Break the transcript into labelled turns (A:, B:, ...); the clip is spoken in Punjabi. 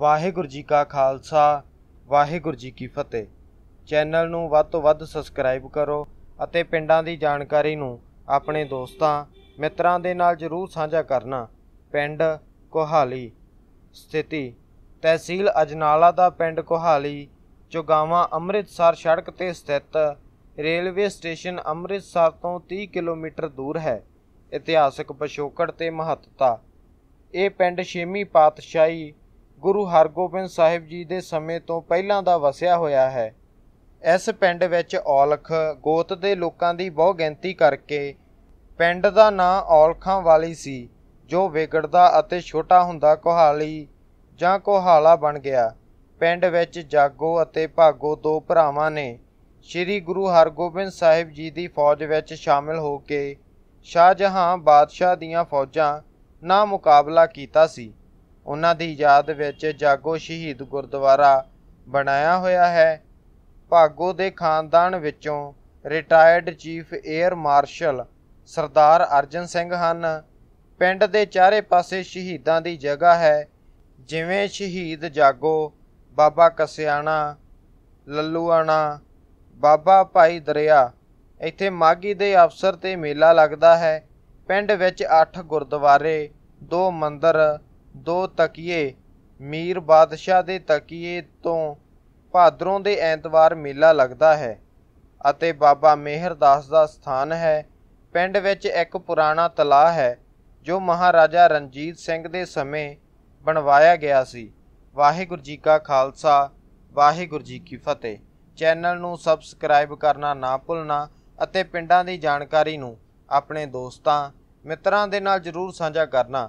A: ਵਾਹਿਗੁਰੂ ਜੀ ਕਾ ਖਾਲਸਾ ਵਾਹਿਗੁਰੂ ਜੀ ਕੀ ਫਤਿਹ ਚੈਨਲ ਨੂੰ ਵੱਧ ਤੋਂ ਵੱਧ ਸਬਸਕ੍ਰਾਈਬ ਕਰੋ ਅਤੇ ਪਿੰਡਾਂ ਦੀ ਜਾਣਕਾਰੀ ਨੂੰ ਆਪਣੇ ਦੋਸਤਾਂ ਮਿੱਤਰਾਂ ਦੇ ਨਾਲ ਜਰੂਰ ਸਾਂਝਾ ਕਰਨਾ ਪਿੰਡ ਕੋਹਾਲੀ ਸਥਿਤੀ ਤਹਿਸੀਲ ਅਜਨਾਲਾ ਦਾ ਪਿੰਡ ਕੋਹਾਲੀ ਚੋਗਾਵਾ ਅੰਮ੍ਰਿਤਸਰ ਸੜਕ ਤੇ ਸਥਿਤ ਰੇਲਵੇ ਸਟੇਸ਼ਨ ਅੰਮ੍ਰਿਤਸਰ ਤੋਂ 30 ਕਿਲੋਮੀਟਰ ਦੂਰ ਹੈ ਇਤਿਹਾਸਕ ਪਿਛੋਕੜ ਤੇ ਮਹੱਤਤਾ ਇਹ ਪਿੰਡ ਛੇਵੀਂ ਪਾਤਸ਼ਾਹੀ ਗੁਰੂ ਹਰਗੋਬਿੰਦ ਸਾਹਿਬ ਜੀ ਦੇ ਸਮੇਂ ਤੋਂ ਪਹਿਲਾਂ ਦਾ ਵਸਿਆ ਹੋਇਆ ਹੈ ਇਸ ਪਿੰਡ ਵਿੱਚ ਔਲਖ ਗੋਤ ਦੇ ਲੋਕਾਂ ਦੀ ਬਹੁ ਗਿਣਤੀ ਕਰਕੇ ਪਿੰਡ ਦਾ ਨਾਂ ਔਲਖਾਂ ਵਾਲੀ ਸੀ ਜੋ ਵਿਗੜਦਾ ਅਤੇ ਛੋਟਾ ਹੁੰਦਾ ਕੋਹਾਲੀ ਜਾਂ ਕੋਹਾਲਾ ਬਣ ਗਿਆ ਪਿੰਡ ਵਿੱਚ ਜਾਗੋ ਅਤੇ ਭਾਗੋ ਦੋ ਭਰਾਵਾਂ ਨੇ ਸ੍ਰੀ ਗੁਰੂ ਹਰਗੋਬਿੰਦ ਸਾਹਿਬ ਜੀ ਦੀ ਫੌਜ ਵਿੱਚ ਸ਼ਾਮਿਲ ਹੋ ਕੇ ਸ਼ਾਹਜਹਾਂ ਬਾਦਸ਼ਾਹ ਦੀਆਂ ਫੌਜਾਂ ਨਾਲ ਮੁਕਾਬਲਾ ਕੀਤਾ ਸੀ ਉਹਨਾਂ ਦੀ ਯਾਦ ਵਿੱਚ ਜਾਗੋ ਸ਼ਹੀਦ ਗੁਰਦੁਆਰਾ ਬਣਾਇਆ ਹੋਇਆ ਹੈ ਭਾਗੋ ਦੇ ਖਾਨਦਾਨ ਵਿੱਚੋਂ retired chief air marshal Sardar Arjan Singh ਹਨ ਪਿੰਡ ਦੇ ਚਾਰੇ ਪਾਸੇ ਸ਼ਹੀਦਾਂ ਦੀ ਜਗ੍ਹਾ ਹੈ ਜਿਵੇਂ ਸ਼ਹੀਦ ਜਾਗੋ ਬਾਬਾ ਕਸਿਆਣਾ ਲੱਲੂਆਣਾ ਬਾਬਾ ਭਾਈ ਦਰਿਆ ਇੱਥੇ ਮਾਗੀ ਦੇ ਅਫਸਰ ਤੇ ਮੇਲਾ ਲੱਗਦਾ ਹੈ ਪਿੰਡ ਵਿੱਚ 8 ਗੁਰਦੁਆਰੇ 2 ਮੰਦਰ ਦੋ ਤਕੀਏ ਮੀਰ ਬਾਦਸ਼ਾਹ ਦੇ ਤਕੀਏ ਤੋਂ ਭਾਦਰੋਂ ਦੇ ਐਤਵਾਰ ਮੇਲਾ ਲੱਗਦਾ ਹੈ ਅਤੇ ਬਾਬਾ ਮਿਹਰਦਾਸ ਦਾ ਸਥਾਨ ਹੈ ਪਿੰਡ ਵਿੱਚ ਇੱਕ ਪੁਰਾਣਾ ਤਲਾਹ ਹੈ ਜੋ ਮਹਾਰਾਜਾ ਰਣਜੀਤ ਸਿੰਘ ਦੇ ਸਮੇਂ ਬਣਵਾਇਆ ਗਿਆ ਸੀ ਵਾਹਿਗੁਰੂ ਜੀ ਕਾ ਖਾਲਸਾ ਵਾਹਿਗੁਰੂ ਜੀ ਕੀ ਫਤਿਹ ਚੈਨਲ ਨੂੰ ਸਬਸਕ੍ਰਾਈਬ ਕਰਨਾ ਨਾ ਭੁੱਲਣਾ ਅਤੇ ਪਿੰਡਾਂ ਦੀ ਜਾਣਕਾਰੀ ਨੂੰ ਆਪਣੇ ਦੋਸਤਾਂ ਮਿੱਤਰਾਂ ਦੇ ਨਾਲ ਜਰੂਰ ਸਾਂਝਾ ਕਰਨਾ